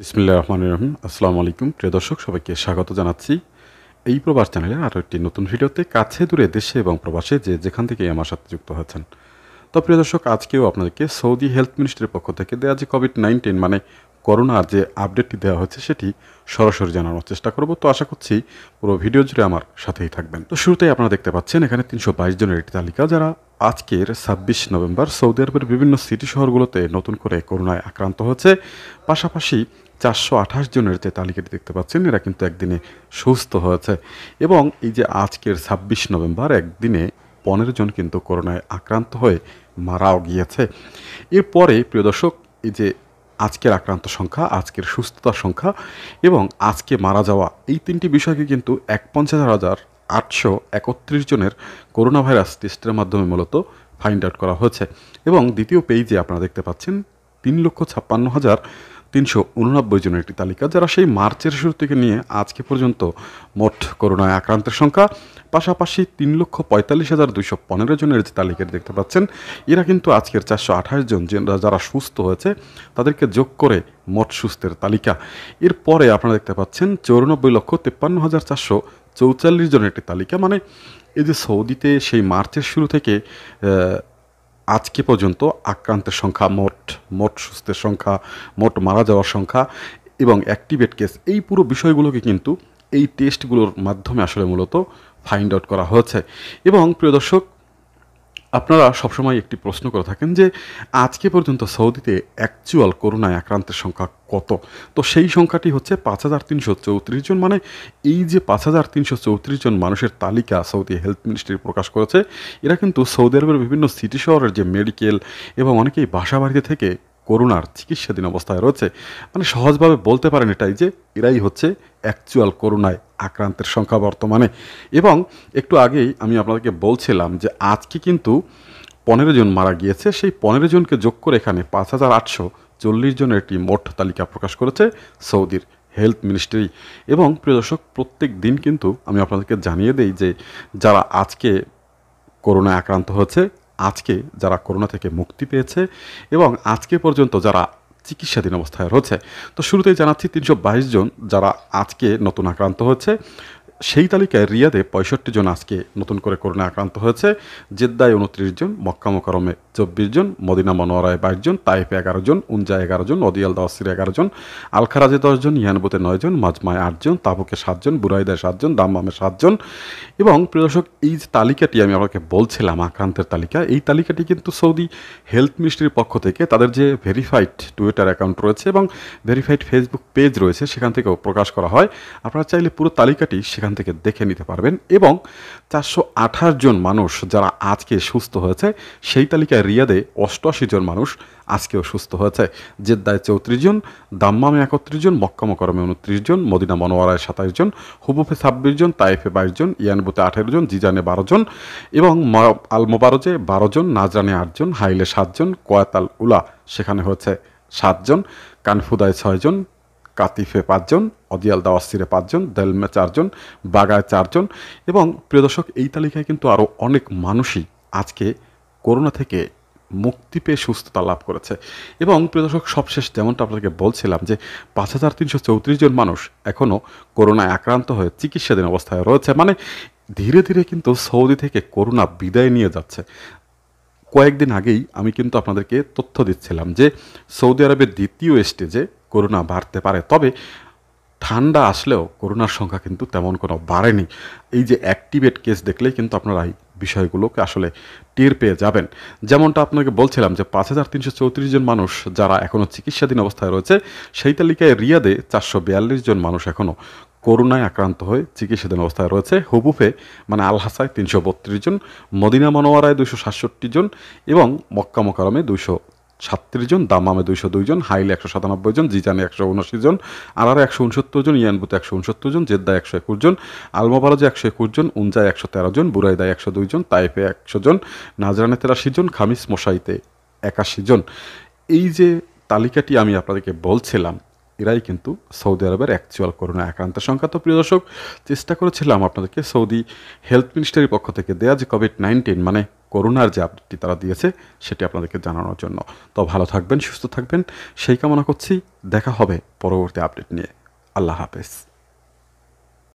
বিসমুল্লাহ রহমান রহিম আসসালামু আলাইকুম প্রিয় দর্শক সবাইকে স্বাগত জানাচ্ছি এই প্রবাস চ্যানেলের আরও একটি নতুন ভিডিওতে কাছে দূরে দেশে এবং প্রবাসে যে যেখান থেকে আমার সাথে যুক্ত হয়েছেন তো প্রিয় দর্শক আজকেও আপনাদেরকে সৌদি হেলথ মিনিস্ট্রির পক্ষ থেকে দেওয়া যে কোভিড নাইন্টিন মানে করোনার যে আপডেটটি দেওয়া হয়েছে সেটি সরাসরি জানানোর চেষ্টা করব তো আশা করছি পুরো ভিডিও জুড়ে আমার সাথেই থাকবেন তো শুরুতেই আপনারা দেখতে পাচ্ছেন এখানে তিনশো বাইশ জনের একটি তালিকা যারা আজকের ছাব্বিশ নভেম্বর সৌদি আরবের বিভিন্ন সিটি শহরগুলোতে নতুন করে করোনায় আক্রান্ত হয়েছে পাশাপাশি চারশো আঠাশ জনের যে তালিকাটি দেখতে পাচ্ছেন এরা কিন্তু একদিনে সুস্থ হয়েছে এবং এই যে আজকের ছাব্বিশ নভেম্বর একদিনে পনেরো জন কিন্তু করোনায় আক্রান্ত হয়ে মারাও গিয়েছে এরপরে প্রিয় দর্শক এই যে আজকের আক্রান্ত সংখ্যা আজকের সুস্থতার সংখ্যা এবং আজকে মারা যাওয়া এই তিনটি বিষয়কে কিন্তু এক পঞ্চাশ হাজার আটশো একত্রিশ জনের করোনা ভাইরাস টেস্টের মাধ্যমে মূলত ফাইন্ড আউট করা হয়েছে এবং দ্বিতীয় পেজে আপনারা দেখতে পাচ্ছেন তিন লক্ষ ছাপ্পান্ন হাজার তিনশো উননব্বই জনের একটি তালিকা যারা সেই মার্চের শুরু থেকে নিয়ে আজকে পর্যন্ত মোট করোনায় আক্রান্তের সংখ্যা পাশাপাশি তিন লক্ষ পঁয়তাল্লিশ হাজার দুইশো পনেরো জনের যে তালিকা দেখতে পাচ্ছেন এরা কিন্তু আজকের চারশো আঠাশ জন যারা সুস্থ হয়েছে তাদেরকে যোগ করে মোট সুস্থের তালিকা এরপরে আপনারা দেখতে পাচ্ছেন চৌরানব্বই লক্ষ তেপ্পান্ন হাজার চারশো চৌচল্লিশ জনের একটি তালিকা মানে এই যে সৌদিতে সেই মার্চের শুরু থেকে আজকে পর্যন্ত আক্রান্তের সংখ্যা মোট মোট সুস্থের সংখ্যা মোট মারা যাওয়ার সংখ্যা এবং অ্যাক্টিভেট কেস এই পুরো বিষয়গুলোকে কিন্তু এই টেস্টগুলোর মাধ্যমে আসলে মূলত ফাইন্ড আউট করা হয়েছে এবং প্রিয় দর্শক আপনারা সবসময় একটি প্রশ্ন করে থাকেন যে আজকে পর্যন্ত সৌদিতে অ্যাকচুয়াল করোনায় আক্রান্তের সংখ্যা কত তো সেই সংখ্যাটি হচ্ছে পাঁচ হাজার তিনশো চৌত্রিশ জন মানে এই যে পাঁচ হাজার তিনশো চৌত্রিশ জন মানুষের তালিকা সৌদি হেলথ মিনিস্ট্রি প্রকাশ করেছে এরা কিন্তু সৌদি আরবের বিভিন্ন সিটি শহরের যে মেডিকেল এবং অনেকেই বাসা বাড়িতে থেকে করোনার চিকিৎসাধীন অবস্থায় রয়েছে মানে সহজভাবে বলতে পারেন এটাই যে এরাই হচ্ছে অ্যাকচুয়াল করোনায় আক্রান্তের সংখ্যা বর্তমানে এবং একটু আগেই আমি আপনাদেরকে বলছিলাম যে আজকে কিন্তু পনেরো জন মারা গিয়েছে সেই পনেরো জনকে যোগ করে এখানে পাঁচ হাজার আটশো চল্লিশ জনের একটি মোট তালিকা প্রকাশ করেছে সৌদির হেলথ মিনিস্ট্রি এবং প্রিয় দর্শক প্রত্যেক দিন কিন্তু আমি আপনাদেরকে জানিয়ে দিই যে যারা আজকে করোনায় আক্রান্ত হয়েছে আজকে যারা করোনা থেকে মুক্তি পেয়েছে এবং আজকে পর্যন্ত যারা চিকিৎসাধীন অবস্থায় রয়েছে তো শুরুতেই জানাচ্ছি তিনশো জন যারা আজকে নতুন আক্রান্ত হচ্ছে সেই তালিকায় রিয়াদে পঁয়ষট্টি জন আজকে নতুন করে করোনা আক্রান্ত হয়েছে জেদ্দায় উনত্রিশ জন মক্কামকরমে চব্বিশ জন মদিনা মনোয়ারায় বাইশ জন তাইফে এগারো জন উঞ্জা এগারো জন অদিয়াল দাওয়াসির এগারো জন আলখারাজে দশজন ইয়ানবুতে নয়জন মাজমায় আটজন তাবুকে সাতজন বুরাইদায় সাতজন দাম্মামে সাতজন এবং প্রদর্শক এই যে তালিকাটি আমি আপনাকে বলছিলাম আক্রান্তের তালিকা এই তালিকাটি কিন্তু সৌদি হেলথ মিনিস্ট্রির পক্ষ থেকে তাদের যে ভেরিফাইড টুইটার অ্যাকাউন্ট রয়েছে এবং ভেরিফাইড ফেসবুক পেজ রয়েছে সেখান থেকেও প্রকাশ করা হয় আপনারা চাইলে পুরো তালিকাটি সেখান থেকে দেখে নিতে পারবেন এবং চারশো আঠাশ জন মানুষ যারা আজকে সুস্থ হয়েছে সেই তালিকায় জেদ্দায় রিয়াদে অষ্টআশি জন মানুষ আজকেও সুস্থ হয়েছে জেদ্দায় চৌত্রিশ জন দাম্মামে একত্রিশ জন মক্কা মকরমে উনত্রিশ জন মদিনা মনোয়ারায় সাতাশ জন হুবুফে ছাব্বিশ জন তাইফে বাইশ জন ইয়ানবুতে আঠেরো জন জিজানে বারো জন এবং আলমোবারোজে বারো জন নাজরানে আটজন হাইলে সাতজন কয়াতাল উলা সেখানে হয়েছে সাতজন কানফুদায় ছয়জন কাতিফে পাঁচজন অদিয়াল দাওয়াস্তিরে পাঁচজন দেলমে চারজন বাগায় চারজন এবং প্রিয় দর্শক এই তালিকায় কিন্তু আরও অনেক মানুষই আজকে করোনা থেকে মুক্তি পেয়ে সুস্থতা লাভ করেছে এবং দর্শক সবশেষ যেমনটা আপনাকে বলছিলাম যে পাঁচ হাজার তিনশো চৌত্রিশ জন মানুষ এখনও করোনায় আক্রান্ত হয়ে চিকিৎসাধীন অবস্থায় রয়েছে মানে ধীরে ধীরে কিন্তু সৌদি থেকে করোনা বিদায় নিয়ে যাচ্ছে কয়েকদিন আগেই আমি কিন্তু আপনাদেরকে তথ্য দিচ্ছিলাম যে সৌদি আরবের দ্বিতীয় স্টেজে করোনা বাড়তে পারে তবে ঠান্ডা আসলেও করোনার সংখ্যা কিন্তু তেমন কোনো বাড়েনি এই যে অ্যাক্টিভেট কেস দেখলেই কিন্তু আপনারাই বিষয়গুলোকে আসলে টের পেয়ে যাবেন যেমনটা আপনাকে বলছিলাম যে পাঁচ হাজার তিনশো চৌত্রিশ জন মানুষ যারা এখনও চিকিৎসাধীন অবস্থায় রয়েছে সেই তালিকায় রিয়াদে চারশো বিয়াল্লিশ জন মানুষ এখনও করোনায় আক্রান্ত হয়ে চিকিৎসাধীন অবস্থায় রয়েছে হুবুফে মানে আলহাসায় তিনশো বত্রিশ জন মদিনা মনোয়ারায় দুশো সাতষট্টি জন এবং মক্কা মোকারমে দুশো সাতত্রিশ জন দামামে দুইশো দুইজন হাইল একশো সাতানব্বই জন জিজানে একশো উনআশি জন আলারা একশো উনসত্তর জন ইয়ানবুতে একশো উনসত্তর জন জেদ্দা একশো একুশ জন আলমোবারাজে একশো একুশ জন উঞ্জায় একশো তেরো জন বুরাইদায় একশো দুই জন তাইফে একশো জন নাজরানে তেরাশি জন খামিস মশাইতে একাশি জন এই যে তালিকাটি আমি আপনাদেরকে বলছিলাম এরাই কিন্তু সৌদি আরবের অ্যাকচুয়াল করোনা আক্রান্তের সংখ্যা তো প্রিয় দর্শক চেষ্টা করেছিলাম আপনাদেরকে সৌদি হেলথ মিনিস্টারির পক্ষ থেকে দেয়া যে কোভিড নাইন্টিন মানে করোনার যে আপডেটটি তারা দিয়েছে সেটি আপনাদেরকে জানানোর জন্য তো ভালো থাকবেন সুস্থ থাকবেন সেই কামনা করছি দেখা হবে পরবর্তী আপডেট নিয়ে আল্লাহ হাফেজ